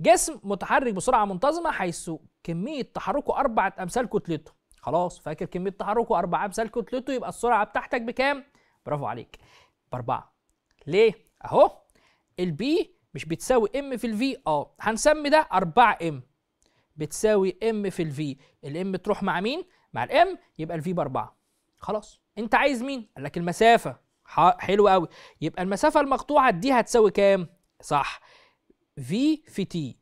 جسم متحرك بسرعه منتظمه حيث كميه تحركه اربعه امثال كتلته خلاص فاكر كميه تحركه اربعه امثال كتلته يبقى السرعه بتاعتك بكام برافو عليك باربعه ليه اهو البي مش بتساوي ام في الفي اه هنسمي ده 4 ام بتساوي ام في الفي الام تروح مع مين مع الام يبقى الفي باربعه خلاص انت عايز مين قال لك المسافه حلو قوي يبقى المسافه المقطوعه دي هتساوي كام صح في في تي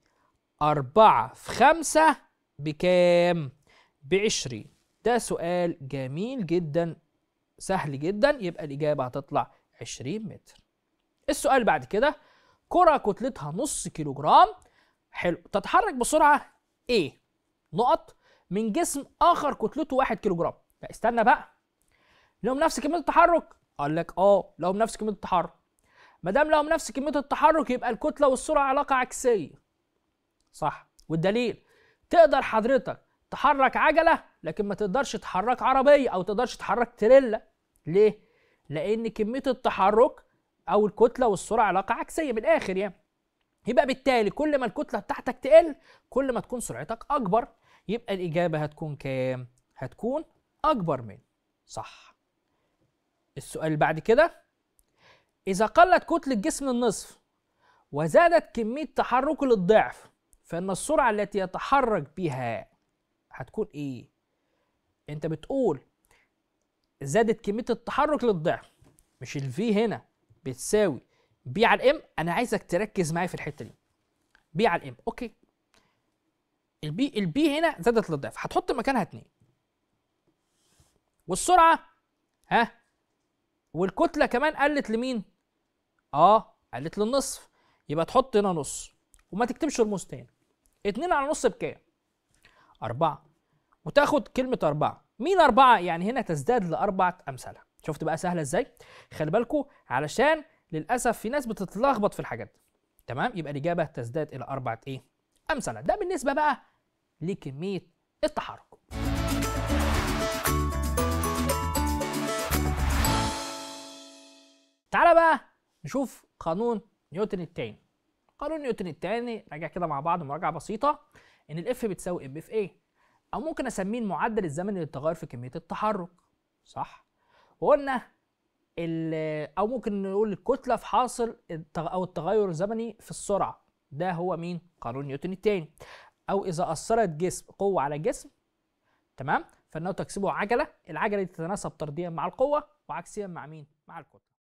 أربعة في خمسة بكام؟ بعشرين ده سؤال جميل جدا سهل جدا يبقى الإجابة هتطلع عشرين متر السؤال بعد كده كرة كتلتها نص جرام حلو تتحرك بسرعة إيه؟ نقط من جسم آخر كتلته واحد جرام لا استنى بقى لهم نفس كمية التحرك قال لك اه لهم نفس كمية التحرك ما دام لهم نفس كميه التحرك يبقى الكتله والسرعه علاقه عكسيه صح والدليل تقدر حضرتك تحرك عجله لكن ما تقدرش تحرك عربيه او تقدرش تحرك تريلا ليه لان كميه التحرك او الكتله والسرعه علاقه عكسيه من الاخر يعني يبقى بالتالي كل ما الكتله بتاعتك تقل كل ما تكون سرعتك اكبر يبقى الاجابه هتكون كام هتكون اكبر من صح السؤال اللي بعد كده إذا قلت كتلة جسم النصف وزادت كمية تحركه للضعف فإن السرعة التي يتحرك بها هتكون إيه؟ أنت بتقول زادت كمية التحرك للضعف مش الـ V هنا بتساوي B على الإم أنا عايزك تركز معايا في الحتة دي B على الإم أوكي البي البي هنا زادت للضعف هتحط مكانها اتنين والسرعة ها والكتلة كمان قلت لمين؟ اه قلت للنصف يبقى تحط هنا نص وما تكتبش رموز تاني اتنين على نص بكام؟ أربعة وتاخد كلمة أربعة مين أربعة يعني هنا تزداد لأربعة أمثلة شفت بقى سهلة ازاي؟ خلي بالكو علشان للأسف في ناس بتتلخبط في الحاجات دي تمام يبقى الإجابة تزداد إلى أربعة إيه؟ أمثلة ده بالنسبة بقى لكمية التحرك تعالى بقى نشوف قانون نيوتن الثاني قانون نيوتن الثاني راجع كده مع بعض مراجعه بسيطه ان الاف بتساوي ام في ايه او ممكن اسميه المعدل الزمني للتغير في كميه التحرك صح وقلنا او ممكن نقول الكتله في حاصل او التغير الزمني في السرعه ده هو مين قانون نيوتن الثاني او اذا اثرت جسم قوه على جسم تمام فانه تكسبه عجله العجله دي تتناسب طرديا مع القوه وعكسيا مع مين مع الكتله